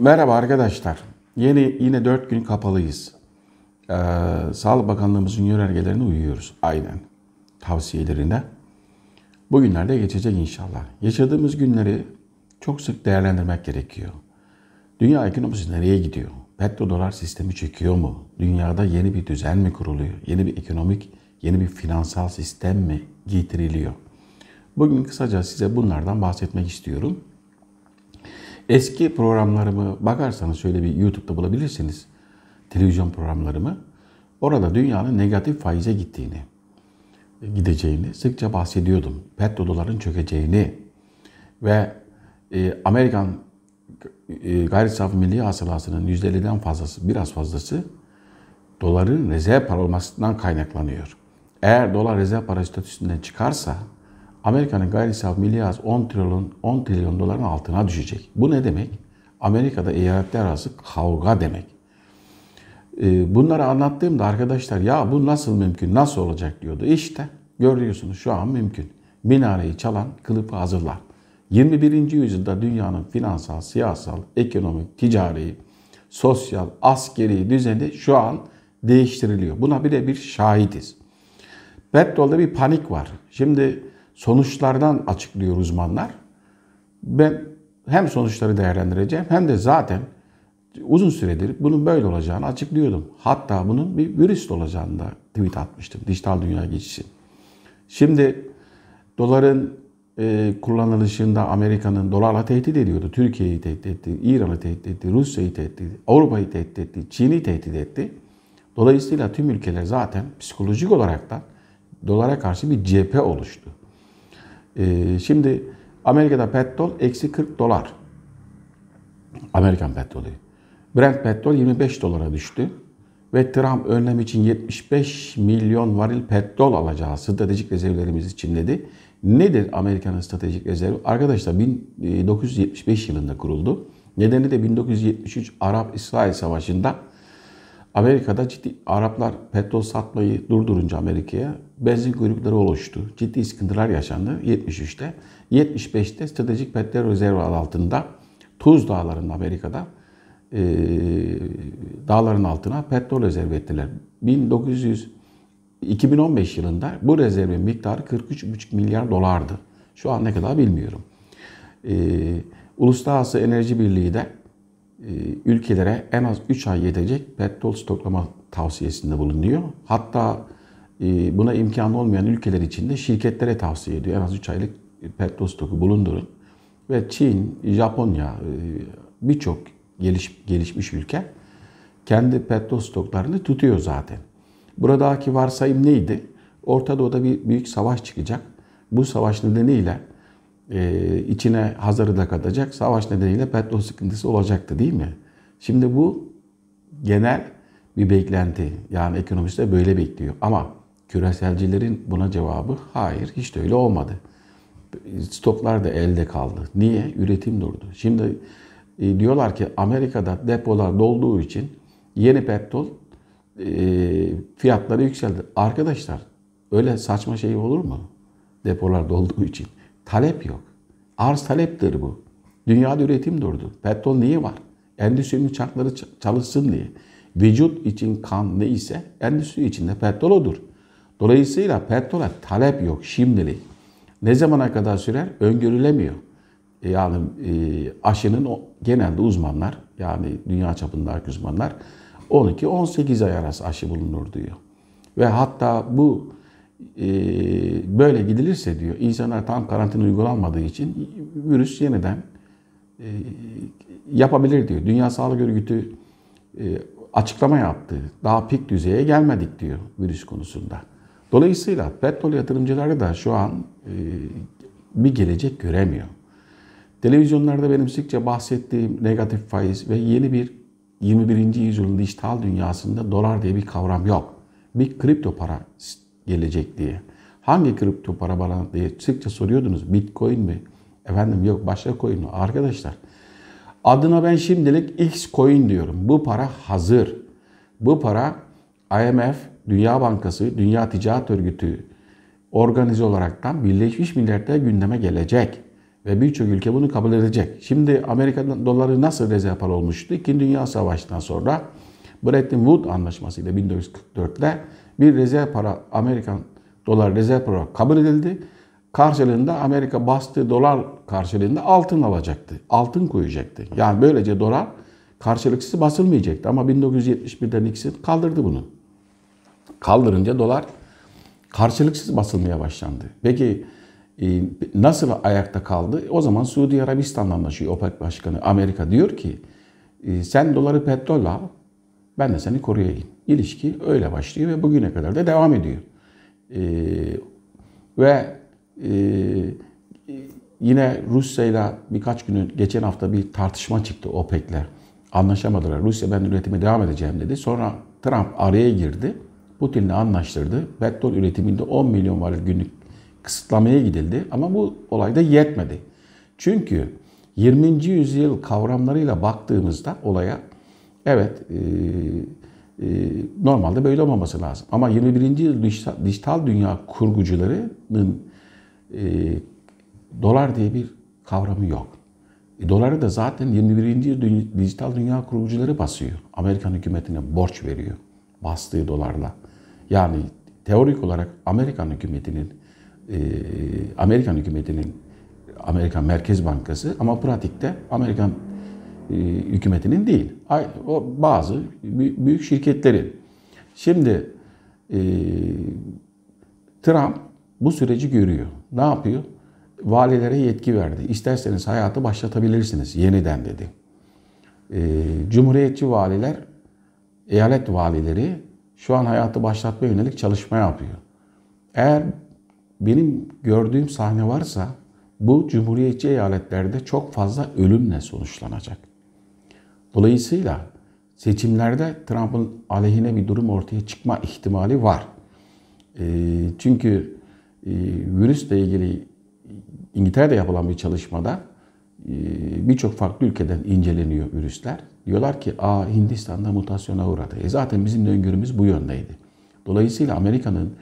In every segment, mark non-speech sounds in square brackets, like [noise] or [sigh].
Merhaba arkadaşlar. Yeni yine 4 gün kapalıyız. Ee, Sağlık Bakanlığımızın yönergelerine uyuyoruz aynen. Tavsiyelerine. Bu günlerde geçecek inşallah. Yaşadığımız günleri çok sık değerlendirmek gerekiyor. Dünya ekonomisi nereye gidiyor? Petro dolar sistemi çekiyor mu? Dünyada yeni bir düzen mi kuruluyor? Yeni bir ekonomik, yeni bir finansal sistem mi getiriliyor? Bugün kısaca size bunlardan bahsetmek istiyorum. Eski programlarımı bakarsanız şöyle bir YouTube'da bulabilirsiniz. Televizyon programlarımı. Orada dünyanın negatif faize gittiğini, e, gideceğini sıkça bahsediyordum. Petrol doların çökeceğini ve e, Amerikan e, gayri safi milli hasılasının %50'den fazlası, biraz fazlası doların rezerv para olmasından kaynaklanıyor. Eğer dolar rezerv para statüsünden çıkarsa Amerika'nın gayri safi milli az 10 trilyon 10 trilyon doların altına düşecek. Bu ne demek? Amerika'da eyaletler arası kavga demek. Ee, bunları anlattığımda arkadaşlar ya bu nasıl mümkün, nasıl olacak diyordu. İşte görüyorsunuz şu an mümkün. Minareyi çalan kılıfı hazırlar. 21. yüzyılda dünyanın finansal, siyasal, ekonomik, ticari, sosyal, askeri düzeni şu an değiştiriliyor. Buna bile bir şahidiz. Petrol'de bir panik var. Şimdi sonuçlardan açıklıyor uzmanlar. Ben hem sonuçları değerlendireceğim hem de zaten uzun süredir bunun böyle olacağını açıklıyordum. Hatta bunun bir virüs olacağını da tweet atmıştım dijital dünya geçişi. Şimdi doların e, kullanılışında Amerika'nın dolarla tehdit ediyordu. Türkiye'yi tehdit etti, İran'ı tehdit etti, Rusya'yı tehdit etti, Avrupa'yı tehdit etti, Çin'i tehdit etti. Dolayısıyla tüm ülkeler zaten psikolojik olarak da dolara karşı bir cephe oluştu. Ee, şimdi Amerika'da petrol eksi 40 dolar. Amerikan petrolü. Brent petrol 25 dolara düştü. Ve Trump önlem için 75 milyon varil petrol alacağı stratejik rezervlerimiz için dedi. Nedir Amerika'nın stratejik rezervi? Arkadaşlar 1975 yılında kuruldu. Nedeni de 1973 Arap-İsrail Savaşı'nda Amerika'da ciddi Araplar petrol satmayı durdurunca Amerika'ya benzin kuyrukları oluştu. Ciddi sıkıntılar yaşandı 73'te. 75'te stratejik petrol rezervi altında Tuz Dağları'nda Amerika'da e, dağların altına petrol rezervi ettiler. 1900 2015 yılında bu rezervin miktarı 43,5 milyar dolardı. Şu an ne kadar bilmiyorum. E, Uluslararası Enerji Birliği de e, ülkelere en az 3 ay yetecek petrol stoklama tavsiyesinde bulunuyor. Hatta e, buna imkanı olmayan ülkeler için de şirketlere tavsiye ediyor. En az 3 aylık petrol stoku bulundurun. Ve Çin, Japonya e, birçok geliş, gelişmiş ülke kendi petrol stoklarını tutuyor zaten. Buradaki varsayım neydi? Orta Doğu'da bir büyük savaş çıkacak. Bu savaş nedeniyle e, içine Hazar'ı da katacak. Savaş nedeniyle petrol sıkıntısı olacaktı değil mi? Şimdi bu genel bir beklenti. Yani ekonomistler böyle bekliyor. Ama küreselcilerin buna cevabı hayır hiç de öyle olmadı. Stoklar da elde kaldı. Niye? Üretim durdu. Şimdi e, diyorlar ki Amerika'da depolar dolduğu için yeni petrol e, fiyatları yükseldi. Arkadaşlar öyle saçma şey olur mu? Depolar dolduğu için. Talep yok. Arz taleptir bu. Dünyada üretim durdu. Petrol niye var? Endüstrinin uçakları çalışsın diye. Vücut için kan neyse, endüstri içinde petrol odur. Dolayısıyla petrola talep yok şimdilik. Ne zamana kadar sürer? Öngörülemiyor. E, yani e, aşının o, genelde uzmanlar yani dünya çapındaki uzmanlar 12-18 ay arası aşı bulunur diyor. Ve hatta bu ee, böyle gidilirse diyor insanlar tam karantina uygulanmadığı için virüs yeniden e, yapabilir diyor. Dünya Sağlık Örgütü e, açıklama yaptı. Daha pik düzeye gelmedik diyor virüs konusunda. Dolayısıyla petrol yatırımcıları da şu an e, bir gelecek göremiyor. Televizyonlarda benim sıkça bahsettiğim negatif faiz ve yeni bir 21. yüzyılın dijital dünyasında dolar diye bir kavram yok. Bir kripto para gelecek diye. Hangi kripto para bana diye sıkça soruyordunuz. Bitcoin mi? Efendim yok başka coin mi? Arkadaşlar adına ben şimdilik X coin diyorum. Bu para hazır. Bu para IMF, Dünya Bankası, Dünya Ticaret Örgütü organize olaraktan Birleşmiş Milletler gündeme gelecek. Ve birçok ülke bunu kabul edecek. Şimdi Amerika doları nasıl rezerv para olmuştu? İkinci Dünya Savaşı'ndan sonra Bretton Woods anlaşmasıyla 1944'te bir rezerv para Amerikan dolar rezerv para kabul edildi. Karşılığında Amerika bastığı dolar karşılığında altın alacaktı. Altın koyacaktı. Yani böylece dolar karşılıksız basılmayacaktı. Ama 1971'de Nixon kaldırdı bunu. Kaldırınca dolar karşılıksız basılmaya başlandı. Peki e, nasıl ayakta kaldı? O zaman Suudi Arabistan anlaşıyor OPEC Başkanı. Amerika diyor ki e, sen doları petrolla ben de seni koruyayım. İlişki öyle başlıyor ve bugüne kadar da devam ediyor. Ee, ve e, yine Rusya ile birkaç günün geçen hafta bir tartışma çıktı OPEC'ler. Anlaşamadılar. Rusya ben üretime devam edeceğim dedi. Sonra Trump araya girdi. Putin'le anlaştırdı. Petrol üretiminde 10 milyon varil günlük kısıtlamaya gidildi. Ama bu olayda yetmedi. Çünkü 20. yüzyıl kavramlarıyla baktığımızda olaya Evet, e, e, normalde böyle olmaması lazım. Ama 21. yüzyıl dijital, dijital dünya kurgucularının e, dolar diye bir kavramı yok. E, doları da zaten 21. yüzyıl dijital dünya kurgucuları basıyor. Amerikan hükümetine borç veriyor bastığı dolarla. Yani teorik olarak Amerikan hükümetinin e, Amerikan hükümetinin Amerikan Merkez Bankası ama pratikte Amerikan e, hükümetinin değil. O bazı büyük şirketlerin. Şimdi e, Trump bu süreci görüyor. Ne yapıyor? Valilere yetki verdi. İsterseniz hayatı başlatabilirsiniz yeniden dedi. E, cumhuriyetçi valiler, eyalet valileri şu an hayatı başlatma yönelik çalışma yapıyor. Eğer benim gördüğüm sahne varsa bu cumhuriyetçi eyaletlerde çok fazla ölümle sonuçlanacak. Dolayısıyla seçimlerde Trump'ın aleyhine bir durum ortaya çıkma ihtimali var. Ee, çünkü e, virüsle ilgili İngiltere'de yapılan bir çalışmada e, birçok farklı ülkeden inceleniyor virüsler. Diyorlar ki Aa, Hindistan'da mutasyona uğradı. E zaten bizim de öngörümüz bu yöndeydi. Dolayısıyla Amerika'nın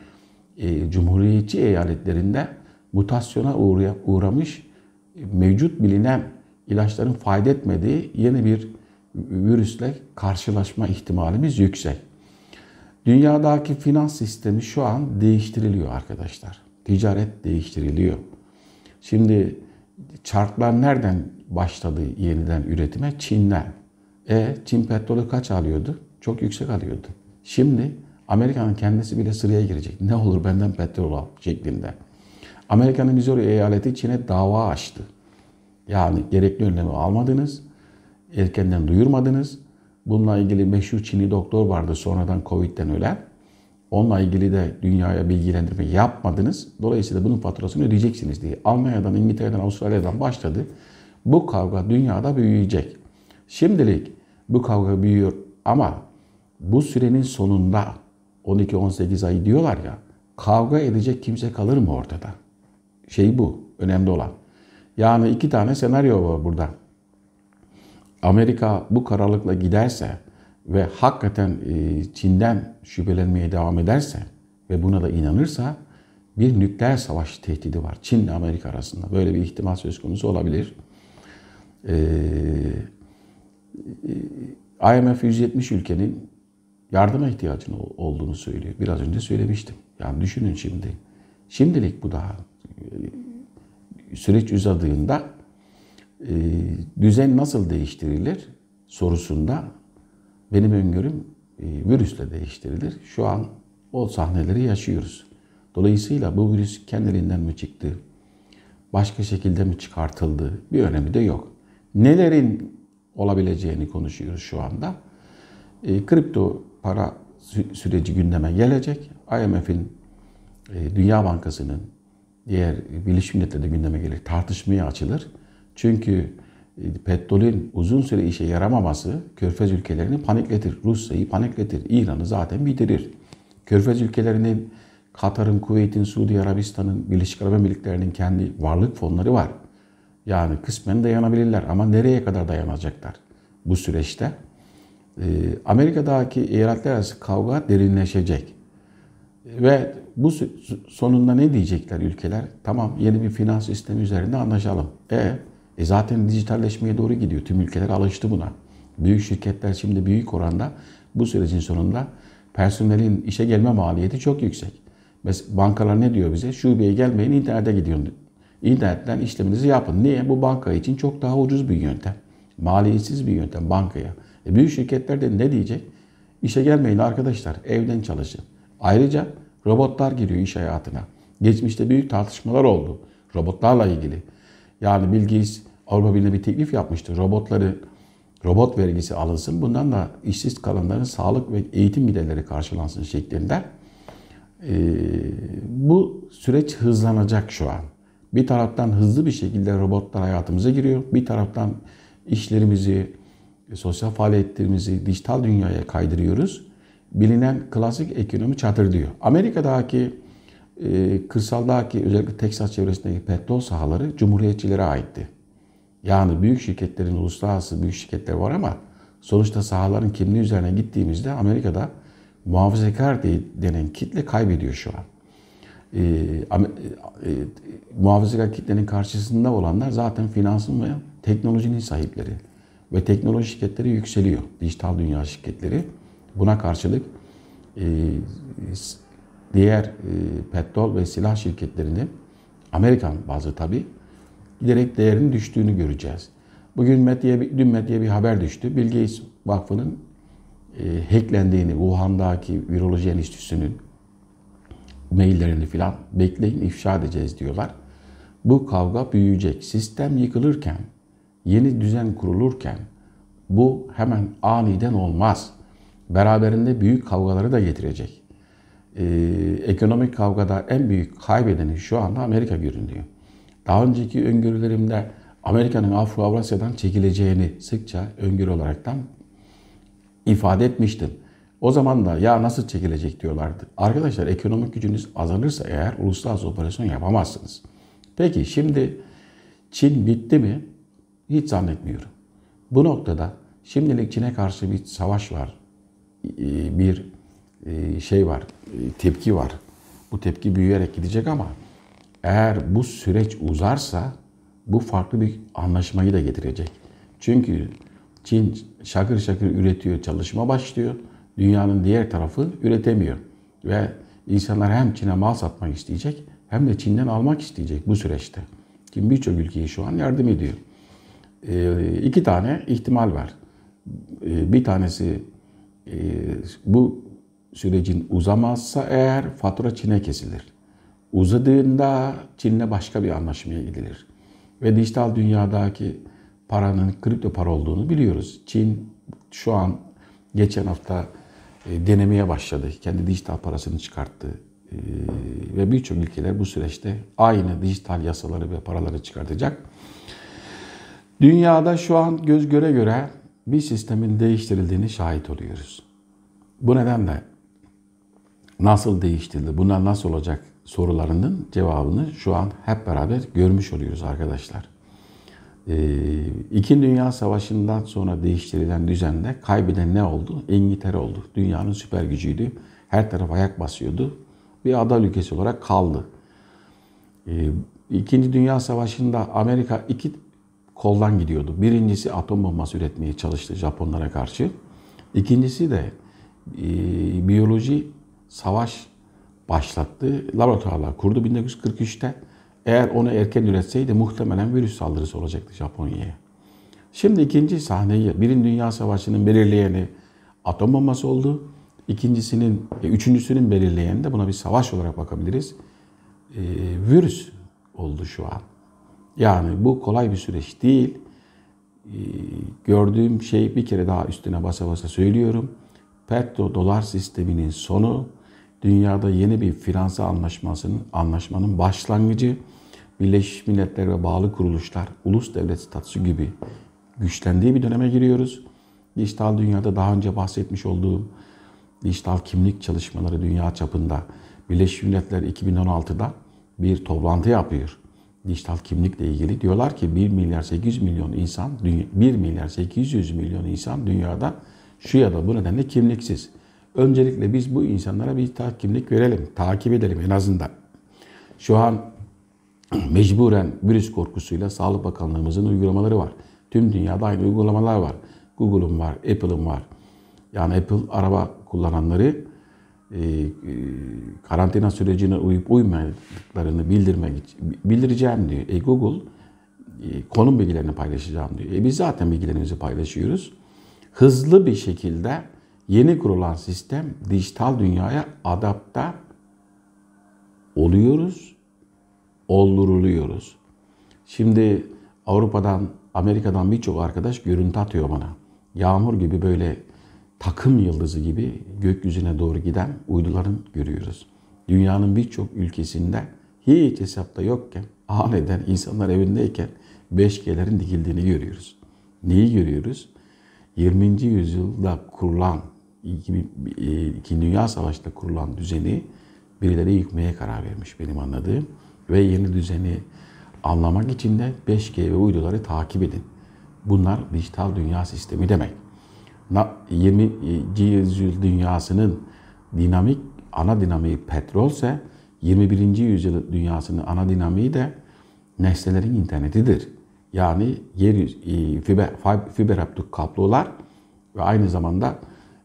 e, Cumhuriyetçi eyaletlerinde mutasyona uğraya, uğramış mevcut bilinen ilaçların fayda etmediği yeni bir virüsle karşılaşma ihtimalimiz yüksek. Dünyadaki finans sistemi şu an değiştiriliyor arkadaşlar. Ticaret değiştiriliyor. Şimdi çarklar nereden başladı yeniden üretime? Çin'den. E Çin petrolü kaç alıyordu? Çok yüksek alıyordu. Şimdi Amerika'nın kendisi bile sıraya girecek. Ne olur benden petrol al şeklinde. Amerika'nın Missouri eyaleti Çin'e dava açtı. Yani gerekli önlemi almadınız erkenden duyurmadınız. Bununla ilgili meşhur Çinli doktor vardı sonradan Covid'den ölen. Onunla ilgili de dünyaya bilgilendirme yapmadınız. Dolayısıyla bunun faturasını ödeyeceksiniz diye. Almanya'dan, İngiltere'den, Avustralya'dan başladı. Bu kavga dünyada büyüyecek. Şimdilik bu kavga büyüyor ama bu sürenin sonunda 12-18 ay diyorlar ya kavga edecek kimse kalır mı ortada? Şey bu önemli olan. Yani iki tane senaryo var burada. Amerika bu kararlılıkla giderse ve hakikaten e, Çin'den şüphelenmeye devam ederse ve buna da inanırsa bir nükleer savaş tehdidi var Çin ile Amerika arasında. Böyle bir ihtimal söz konusu olabilir. Ee, IMF 170 ülkenin yardıma ihtiyacının olduğunu söylüyor. Biraz önce söylemiştim. Yani düşünün şimdi. Şimdilik bu daha e, süreç uzadığında ee, düzen nasıl değiştirilir sorusunda benim öngörüm e, virüsle değiştirilir. Şu an o sahneleri yaşıyoruz. Dolayısıyla bu virüs kendiliğinden mi çıktı? Başka şekilde mi çıkartıldı? Bir önemi de yok. Nelerin olabileceğini konuşuyoruz şu anda. E, kripto para süreci gündeme gelecek. IMF'in, e, Dünya Bankası'nın, diğer Birleşmiş Milletler'de gündeme gelir, tartışmaya açılır. Çünkü e, petrolün uzun süre işe yaramaması Körfez ülkelerini panikletir. Rusya'yı panikletir. İran'ı zaten bitirir. Körfez ülkelerinin, Katar'ın, Kuveyt'in, Suudi Arabistan'ın, Birleşik Arap Emirlikleri'nin kendi varlık fonları var. Yani kısmen dayanabilirler ama nereye kadar dayanacaklar bu süreçte? Ee, Amerika'daki eyaletler arası kavga derinleşecek. Ve bu sonunda ne diyecekler ülkeler? Tamam yeni bir finans sistemi üzerinde anlaşalım. E e zaten dijitalleşmeye doğru gidiyor. Tüm ülkeler alıştı buna. Büyük şirketler şimdi büyük oranda bu sürecin sonunda personelin işe gelme maliyeti çok yüksek. Mesela bankalar ne diyor bize? Şubeye gelmeyin internete gidiyorsun. İnternetten işleminizi yapın. Niye? Bu banka için çok daha ucuz bir yöntem. Maliyetsiz bir yöntem bankaya. E büyük şirketler de ne diyecek? İşe gelmeyin arkadaşlar, evden çalışın. Ayrıca robotlar giriyor iş hayatına. Geçmişte büyük tartışmalar oldu robotlarla ilgili. Yani Bill Avrupa Birliği bir teklif yapmıştı. Robotları, robot vergisi alınsın. Bundan da işsiz kalanların sağlık ve eğitim giderleri karşılansın şeklinde. Ee, bu süreç hızlanacak şu an. Bir taraftan hızlı bir şekilde robotlar hayatımıza giriyor. Bir taraftan işlerimizi, e, sosyal faaliyetlerimizi dijital dünyaya kaydırıyoruz. Bilinen klasik ekonomi çatır diyor. Amerika'daki e, kırsaldaki özellikle Texas çevresindeki petrol sahaları cumhuriyetçilere aitti. Yani büyük şirketlerin uluslararası büyük şirketleri var ama sonuçta sahaların kimliği üzerine gittiğimizde Amerika'da muhafazakar denen kitle kaybediyor şu an. Ee, e, e, muhafazakar kitlenin karşısında olanlar zaten finansın ve teknolojinin sahipleri. Ve teknoloji şirketleri yükseliyor. Dijital dünya şirketleri. Buna karşılık e, diğer e, petrol ve silah şirketlerinin Amerikan bazı tabii giderek değerinin düştüğünü göreceğiz. Bugün medyaya, dün medyaya bir haber düştü. Bilge Gates Vakfı'nın e, hacklendiğini, Wuhan'daki viroloji endüstrisinin maillerini filan bekleyin ifşa edeceğiz diyorlar. Bu kavga büyüyecek. Sistem yıkılırken, yeni düzen kurulurken bu hemen aniden olmaz. Beraberinde büyük kavgaları da getirecek. Ee, ekonomik kavgada en büyük kaybedeni şu anda Amerika görünüyor daha önceki öngörülerimde Amerika'nın Afro-Avrasya'dan çekileceğini sıkça öngörü olaraktan ifade etmiştim. O zaman da ya nasıl çekilecek diyorlardı. Arkadaşlar ekonomik gücünüz azalırsa eğer uluslararası operasyon yapamazsınız. Peki şimdi Çin bitti mi? Hiç zannetmiyorum. Bu noktada şimdilik Çin'e karşı bir savaş var. Ee, bir e, şey var, e, tepki var. Bu tepki büyüyerek gidecek ama eğer bu süreç uzarsa bu farklı bir anlaşmayı da getirecek. Çünkü Çin şakır şakır üretiyor, çalışma başlıyor. Dünyanın diğer tarafı üretemiyor. Ve insanlar hem Çin'e mal satmak isteyecek hem de Çin'den almak isteyecek bu süreçte. Çin birçok ülkeyi şu an yardım ediyor. E, iki tane ihtimal var. E, bir tanesi e, bu sürecin uzamazsa eğer fatura Çin'e kesilir. Uzadığında Çin'le başka bir anlaşmaya gidilir. Ve dijital dünyadaki paranın kripto para olduğunu biliyoruz. Çin şu an geçen hafta e, denemeye başladı. Kendi dijital parasını çıkarttı. E, ve birçok ülkeler bu süreçte aynı dijital yasaları ve paraları çıkartacak. Dünyada şu an göz göre göre bir sistemin değiştirildiğini şahit oluyoruz. Bu nedenle nasıl değiştirildi, bunlar nasıl olacak sorularının cevabını şu an hep beraber görmüş oluyoruz arkadaşlar. Ee, iki Dünya Savaşı'ndan sonra değiştirilen düzende kaybeden ne oldu? İngiltere oldu. Dünyanın süper gücüydü. Her taraf ayak basıyordu. Bir ada ülkesi olarak kaldı. Ee, İkinci Dünya Savaşı'nda Amerika iki koldan gidiyordu. Birincisi atom bombası üretmeye çalıştı Japonlara karşı. İkincisi de e, biyoloji savaş başlattı. Laboratuvarlar kurdu 1943'te. Eğer onu erken üretseydi muhtemelen virüs saldırısı olacaktı Japonya'ya. Şimdi ikinci sahneyi, birin Dünya Savaşı'nın belirleyeni atom bombası oldu. İkincisinin, e, üçüncüsünün belirleyeni de buna bir savaş olarak bakabiliriz. E, virüs oldu şu an. Yani bu kolay bir süreç değil. E, gördüğüm şey bir kere daha üstüne basa basa söylüyorum. Petro dolar sisteminin sonu dünyada yeni bir Fransa anlaşmasının anlaşmanın başlangıcı Birleşmiş Milletler ve bağlı kuruluşlar ulus devlet statüsü gibi güçlendiği bir döneme giriyoruz. Dijital dünyada daha önce bahsetmiş olduğum dijital kimlik çalışmaları dünya çapında Birleşmiş Milletler 2016'da bir toplantı yapıyor. Dijital kimlikle ilgili diyorlar ki 1 milyar 800 milyon insan 1 milyar 800 milyon insan dünyada şu ya da bu nedenle kimliksiz. Öncelikle biz bu insanlara bir tahkimlik verelim, takip edelim en azından. Şu an mecburen virüs korkusuyla Sağlık Bakanlığımızın uygulamaları var. Tüm dünyada aynı uygulamalar var. Google'ın var, Apple'ın var. Yani Apple araba kullananları e, e, karantina sürecine uyup uymadıklarını bildirmek bildireceğim diyor. E, Google e, konum bilgilerini paylaşacağım diyor. E, biz zaten bilgilerimizi paylaşıyoruz. Hızlı bir şekilde yeni kurulan sistem dijital dünyaya adapte oluyoruz, olduruluyoruz. Şimdi Avrupa'dan, Amerika'dan birçok arkadaş görüntü atıyor bana. Yağmur gibi böyle takım yıldızı gibi gökyüzüne doğru giden uyduların görüyoruz. Dünyanın birçok ülkesinde hiç hesapta yokken, aniden insanlar evindeyken 5G'lerin dikildiğini görüyoruz. Neyi görüyoruz? 20. yüzyılda kurulan e, İkinci Dünya Savaşı'nda kurulan düzeni birileri yıkmaya karar vermiş benim anladığım. Ve yeni düzeni anlamak için de 5G ve uyduları takip edin. Bunlar dijital dünya sistemi demek. 20. yüzyıl dünyasının dinamik ana dinamiği petrolse 21. yüzyıl dünyasının ana dinamiği de nesnelerin internetidir. Yani yer e, fiber, fiber optik kablolar ve aynı zamanda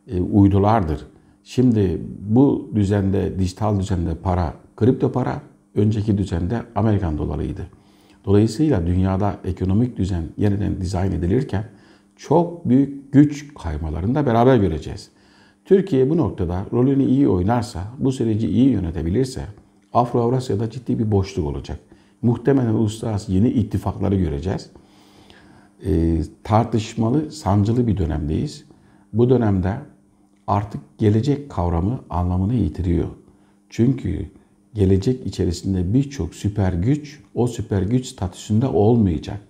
e, uydulardır. Şimdi bu düzende, dijital düzende para, kripto para önceki düzende Amerikan dolarıydı. Dolayısıyla dünyada ekonomik düzen yeniden dizayn edilirken çok büyük güç kaymalarını da beraber göreceğiz. Türkiye bu noktada rolünü iyi oynarsa, bu süreci iyi yönetebilirse Afro-Avrasya'da ciddi bir boşluk olacak. Muhtemelen uluslararası yeni ittifakları göreceğiz. E, tartışmalı, sancılı bir dönemdeyiz. Bu dönemde artık gelecek kavramı anlamını yitiriyor. Çünkü gelecek içerisinde birçok süper güç o süper güç statüsünde olmayacak.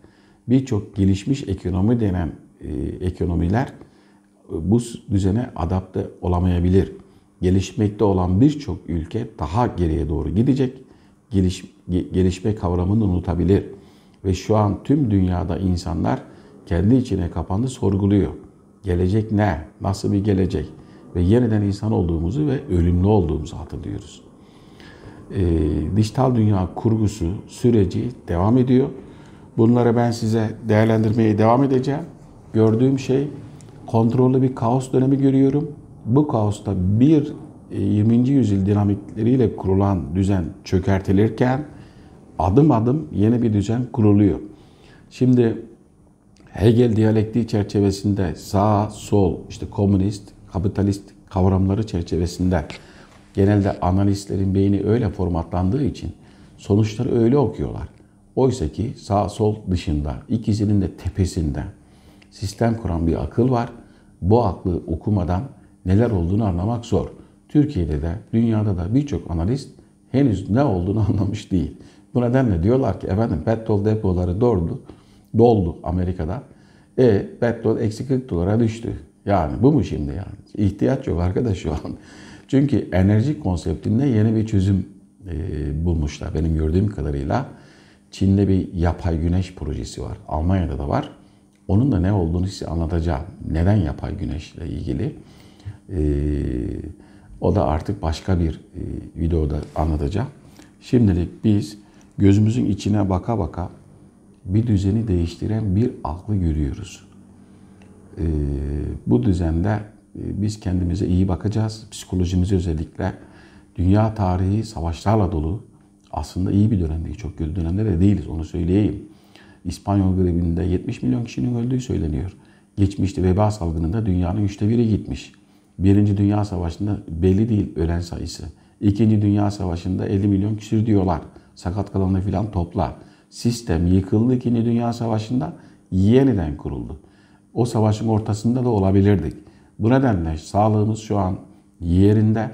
Birçok gelişmiş ekonomi denen e, ekonomiler e, bu düzene adapte olamayabilir. Gelişmekte olan birçok ülke daha geriye doğru gidecek. Geliş, gelişme kavramını unutabilir. Ve şu an tüm dünyada insanlar kendi içine kapandı sorguluyor. Gelecek ne? Nasıl bir gelecek? ve yeniden insan olduğumuzu ve ölümlü olduğumuzu hatırlıyoruz. E, dijital dünya kurgusu, süreci devam ediyor. Bunları ben size değerlendirmeye devam edeceğim. Gördüğüm şey kontrollü bir kaos dönemi görüyorum. Bu kaosta bir 20. E, yüzyıl dinamikleriyle kurulan düzen çökertilirken adım adım yeni bir düzen kuruluyor. Şimdi Hegel diyalektiği çerçevesinde sağ, sol, işte komünist, kapitalist kavramları çerçevesinde genelde analistlerin beyni öyle formatlandığı için sonuçları öyle okuyorlar. Oysa ki sağ sol dışında ikisinin de tepesinde sistem kuran bir akıl var. Bu aklı okumadan neler olduğunu anlamak zor. Türkiye'de de dünyada da birçok analist henüz ne olduğunu [laughs] anlamış değil. Bu nedenle diyorlar ki efendim petrol depoları doldu, doldu Amerika'da. E petrol eksi 40 dolara düştü. Yani bu mu şimdi yani? İhtiyaç yok arkadaş şu an. [laughs] Çünkü enerji konseptinde yeni bir çözüm e, bulmuşlar. Benim gördüğüm kadarıyla Çin'de bir yapay güneş projesi var. Almanya'da da var. Onun da ne olduğunu size anlatacağım. Neden yapay güneşle ilgili? E, o da artık başka bir e, videoda anlatacağım. Şimdilik biz gözümüzün içine baka baka bir düzeni değiştiren bir aklı görüyoruz e, bu düzende e, biz kendimize iyi bakacağız. Psikolojimizi özellikle dünya tarihi savaşlarla dolu. Aslında iyi bir dönemdeyiz. Çok kötü dönemde de değiliz onu söyleyeyim. İspanyol gribinde 70 milyon kişinin öldüğü söyleniyor. Geçmişte veba salgınında dünyanın üçte biri gitmiş. Birinci Dünya Savaşı'nda belli değil ölen sayısı. İkinci Dünya Savaşı'nda 50 milyon küsür diyorlar. Sakat kalanı filan topla. Sistem yıkıldı İkinci Dünya Savaşı'nda yeniden kuruldu o savaşın ortasında da olabilirdik. Bu nedenle sağlığımız şu an yerinde.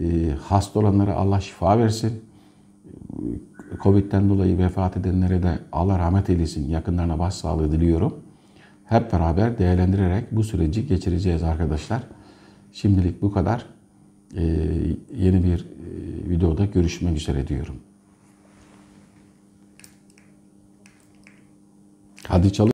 E, hasta olanlara Allah şifa versin. Ee, Covid'den dolayı vefat edenlere de Allah rahmet eylesin. Yakınlarına başsağlığı diliyorum. Hep beraber değerlendirerek bu süreci geçireceğiz arkadaşlar. Şimdilik bu kadar. Ee, yeni bir e, videoda görüşmek üzere diyorum. Hadi çalış.